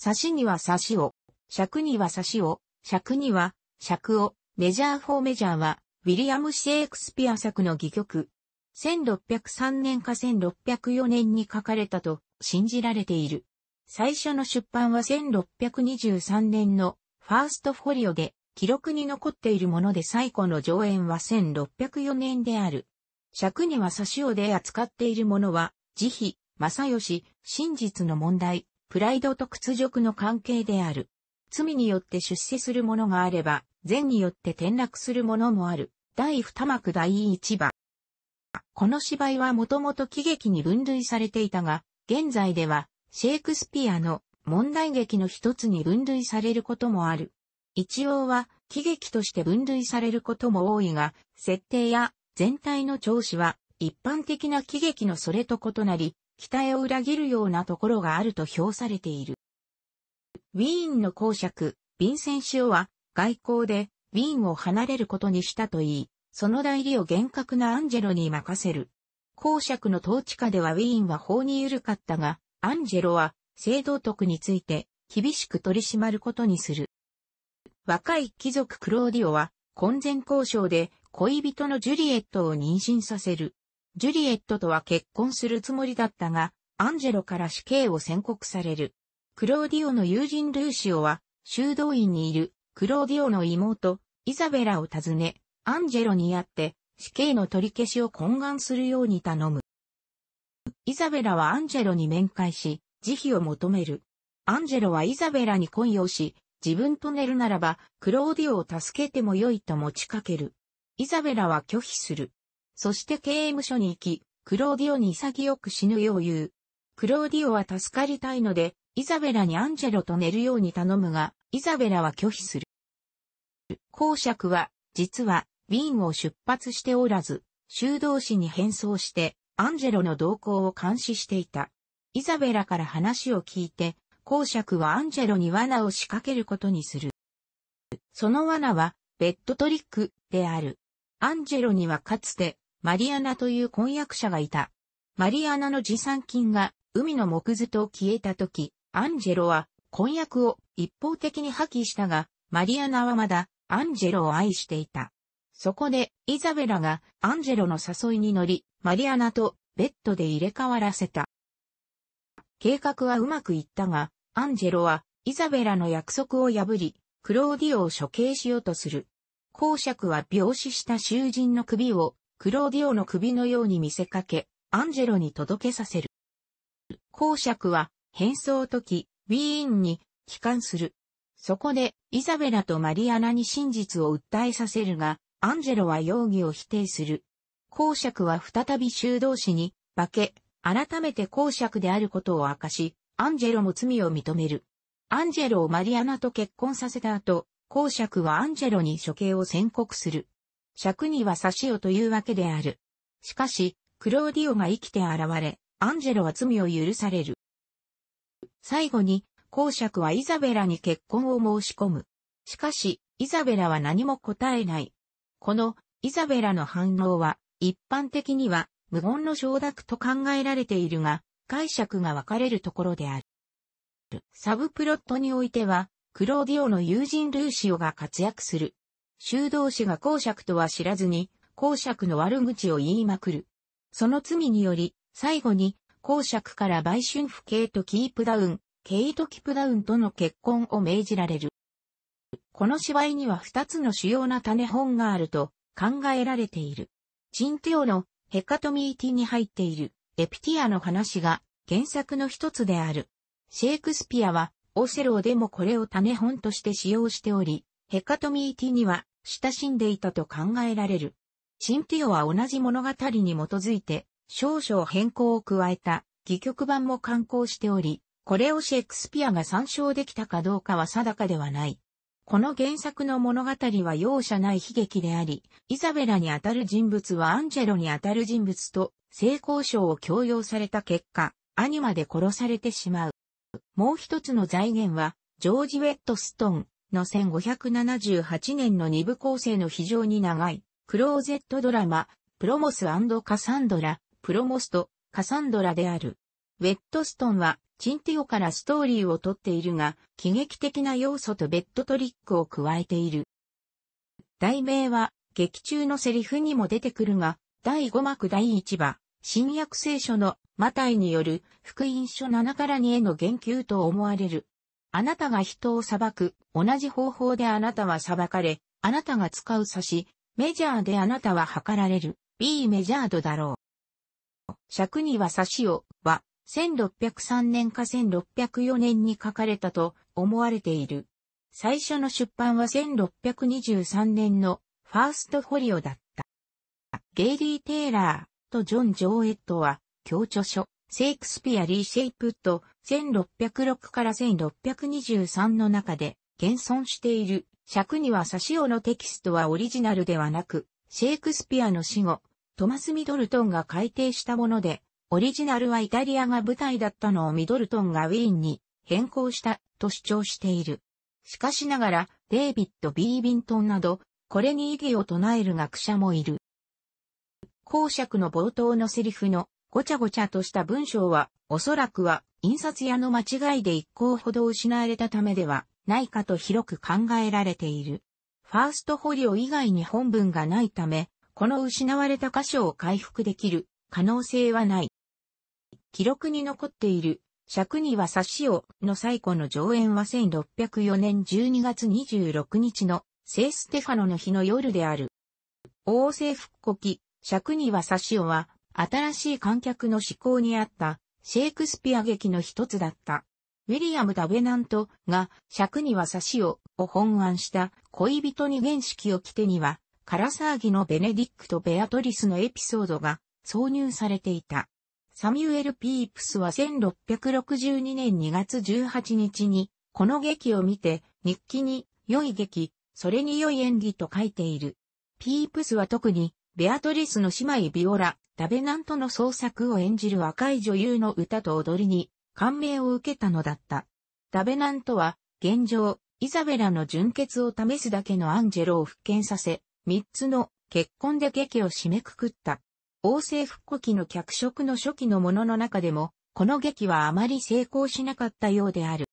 刺しには刺しを、尺には刺しを、尺には尺を、メジャー・フォー・メジャーは、ウィリアム・シェイクスピア作の戯曲。1603年か1604年に書かれたと信じられている。最初の出版は1623年のファーストフォリオで、記録に残っているもので最古の上演は1604年である。尺には差しをで扱っているものは、慈悲、正義、真実の問題、プライドと屈辱の関係である。罪によって出世するものがあれば、善によって転落するものもある。第二幕第一番。この芝居はもともと喜劇に分類されていたが、現在ではシェイクスピアの問題劇の一つに分類されることもある。一応は喜劇として分類されることも多いが、設定や全体の調子は一般的な喜劇のそれと異なり、期待を裏切るようなところがあると評されている。ウィーンの公爵、ヴィンセンシオは、外交で、ウィーンを離れることにしたと言い、その代理を厳格なアンジェロに任せる。公爵の統治下ではウィーンは法に緩かったが、アンジェロは、制道徳について、厳しく取り締まることにする。若い貴族クローディオは、婚前交渉で、恋人のジュリエットを妊娠させる。ジュリエットとは結婚するつもりだったが、アンジェロから死刑を宣告される。クローディオの友人ルーシオは、修道院にいるクローディオの妹、イザベラを訪ね、アンジェロに会って、死刑の取り消しを懇願するように頼む。イザベラはアンジェロに面会し、慈悲を求める。アンジェロはイザベラに恋をし、自分と寝るならば、クローディオを助けてもよいと持ちかける。イザベラは拒否する。そして刑務所に行き、クローディオに潔く死ぬよう言う。クローディオは助かりたいので、イザベラにアンジェロと寝るように頼むが、イザベラは拒否する。公爵は、実は、ウィーンを出発しておらず、修道士に変装して、アンジェロの動向を監視していた。イザベラから話を聞いて、公爵はアンジェロに罠を仕掛けることにする。その罠は、ベッドトリックである。アンジェロにはかつて、マリアナという婚約者がいた。マリアナの持参金が海の木図と消えた時、アンジェロは婚約を一方的に破棄したが、マリアナはまだアンジェロを愛していた。そこでイザベラがアンジェロの誘いに乗り、マリアナとベッドで入れ替わらせた。計画はうまくいったが、アンジェロはイザベラの約束を破り、クローディオを処刑しようとする。公爵は病死した囚人の首をクローディオの首のように見せかけ、アンジェロに届けさせる。公爵は、変装時、ウィーンに帰還する。そこで、イザベラとマリアナに真実を訴えさせるが、アンジェロは容疑を否定する。公爵は再び修道士に、化け、改めて公爵であることを明かし、アンジェロも罪を認める。アンジェロをマリアナと結婚させた後、公爵はアンジェロに処刑を宣告する。尺には差しをというわけである。しかし、クローディオが生きて現れ、アンジェロは罪を許される。最後に、公爵はイザベラに結婚を申し込む。しかし、イザベラは何も答えない。この、イザベラの反応は、一般的には、無言の承諾と考えられているが、解釈が分かれるところである。サブプロットにおいては、クローディオの友人ルーシオが活躍する。修道士が公爵とは知らずに、公爵の悪口を言いまくる。その罪により、最後に、公爵から売春婦ケとキープダウン、ケイト・キプダウンとの結婚を命じられる。この芝居には二つの主要な種本があると考えられている。チンテオのヘカトミーティに入っているエピティアの話が原作の一つである。シェイクスピアはオセローでもこれを種本として使用しており、ヘカトミー・ティには親しんでいたと考えられる。シンティオは同じ物語に基づいて少々変更を加えた戯曲版も刊行しており、これをシェイクスピアが参照できたかどうかは定かではない。この原作の物語は容赦ない悲劇であり、イザベラにあたる人物はアンジェロにあたる人物と性交渉を強要された結果、兄まで殺されてしまう。もう一つの財源は、ジョージ・ウェットストン、の1578年の二部構成の非常に長い、クローゼットドラマ、プロモスカサンドラ、プロモスとカサンドラである。ウェットストンは、チンティオからストーリーを撮っているが、喜劇的な要素とベッドトリックを加えている。題名は、劇中のセリフにも出てくるが、第5幕第1話、新約聖書のマタイによる福音書7から2への言及と思われるあなたが人を裁く、同じ方法であなたは裁かれ、あなたが使う差し、メジャーであなたは測られる、B メジャードだろう。尺には差しを、は、1603年か1604年に書かれたと思われている。最初の出版は1623年のファーストフォリオだった。ゲイリー・テイラーとジョン・ジョーエットは、教著書、シェイクスピア・リー・シェイプット、1606から1623の中で、現存している、尺には差し用のテキストはオリジナルではなく、シェイクスピアの死後、トマス・ミドルトンが改訂したもので、オリジナルはイタリアが舞台だったのをミドルトンがウィーンに変更したと主張している。しかしながら、デイビッド・ビービントンなど、これに異議を唱える学者もいる。公爵の冒頭のセリフのごちゃごちゃとした文章は、おそらくは、印刷屋の間違いで一行ほど失われたためでは、ないかと広く考えられている。ファースト捕虜以外に本文がないため、この失われた箇所を回復できる可能性はない。記録に残っている尺には差しをの最古の上演は1604年12月26日の聖ステファノの日の夜である。王政復古記、尺には差しをは新しい観客の思考にあったシェイクスピア劇の一つだった。ウィリアム・ダベナントが尺には差しをを本案した恋人に原式を着てには、カラサーギのベネディックとベアトリスのエピソードが挿入されていた。サミュエル・ピープスは1662年2月18日にこの劇を見て日記に良い劇、それに良い演技と書いている。ピープスは特にベアトリスの姉妹ビオラ、ダベナントの創作を演じる若い女優の歌と踊りに感銘を受けたのだった。ダベナントは、現状、イザベラの純潔を試すだけのアンジェロを復権させ、三つの結婚で劇を締めくくった。王政復古期の脚色の初期のものの中でも、この劇はあまり成功しなかったようである。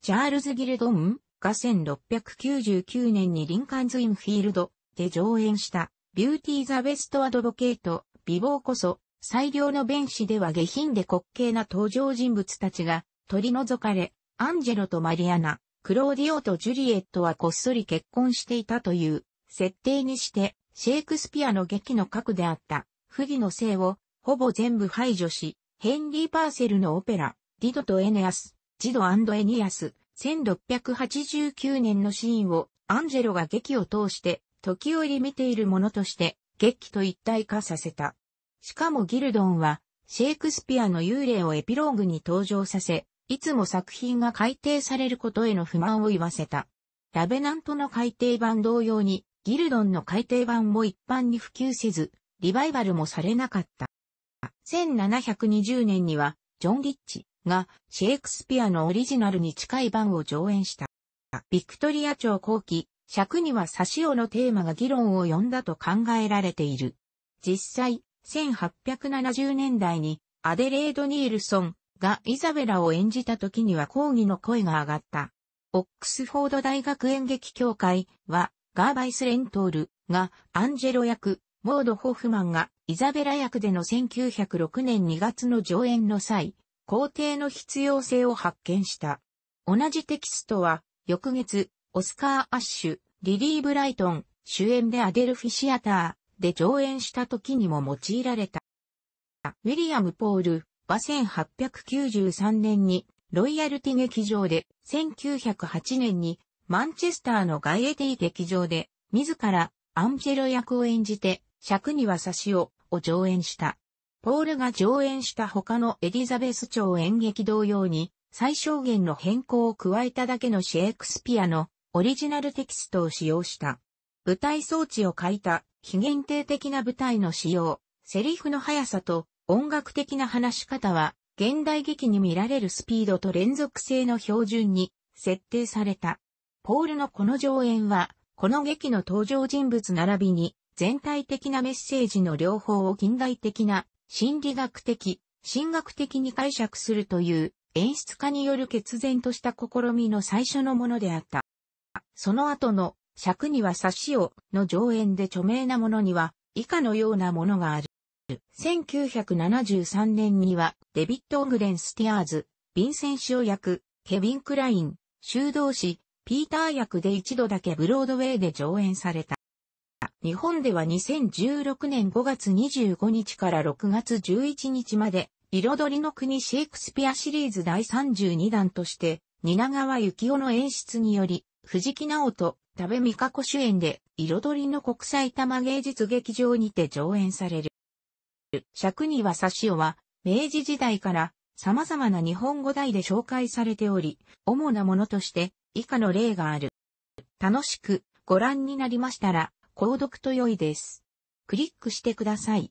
チャールズ・ギルドンが1699年にリンカンズ・インフィールドで上演したビューティーザベストアドボケート、美貌こそ、最良の弁士では下品で滑稽な登場人物たちが取り除かれ、アンジェロとマリアナ、クローディオとジュリエットはこっそり結婚していたという設定にして、シェイクスピアの劇の核であった不義の性をほぼ全部排除し、ヘンリー・パーセルのオペラ、ディドとエネアス、ジドエニアス、1689年のシーンをアンジェロが劇を通して時折見ているものとして、劇と一体化させた。しかもギルドンは、シェイクスピアの幽霊をエピローグに登場させ、いつも作品が改訂されることへの不満を言わせた。ラベナントの改訂版同様に、ギルドンの改訂版も一般に普及せず、リバイバルもされなかった。1720年には、ジョン・リッチがシェイクスピアのオリジナルに近い版を上演した。ビクトリア朝後期、尺には差し尾のテーマが議論を呼んだと考えられている。実際、1870年代にアデレード・ニールソンがイザベラを演じた時には抗議の声が上がった。オックスフォード大学演劇協会はガーバイス・レントールがアンジェロ役、モード・ホフマンがイザベラ役での1906年2月の上演の際、皇帝の必要性を発見した。同じテキストは翌月オスカー・アッシュ、リリー・ブライトン、主演でアデルフィシアターで上演した時にも用いられた。ウィリアム・ポールは1893年にロイヤルティ劇場で、1908年にマンチェスターのガイエティ劇場で、自らアンジェロ役を演じて、尺には差しをを上演した。ポールが上演した他のエリザベス朝演劇同様に、最小限の変更を加えただけのシェイクスピアのオリジナルテキストを使用した。舞台装置を書いた、非限定的な舞台の使用、セリフの速さと音楽的な話し方は、現代劇に見られるスピードと連続性の標準に設定された。ポールのこの上演は、この劇の登場人物並びに、全体的なメッセージの両方を近代的な、心理学的、神学的に解釈するという演出家による決然とした試みの最初のものであった。その後の尺には差しをの上演で著名なものには以下のようなものがある。1973年にはデビッド・オグレン・スティアーズ、ヴィンセンシオ役、ケビン・クライン、修道士、ピーター役で一度だけブロードウェイで上演された。日本では2016年5月25日から6月11日まで、彩りの国シェイクスピアシリーズ第32弾として、蜷川幸雄の演出により、藤木直人、多部美香子主演で、彩りの国際玉芸術劇場にて上演される。尺には差しは、明治時代から様々な日本語題で紹介されており、主なものとして以下の例がある。楽しくご覧になりましたら、購読と良いです。クリックしてください。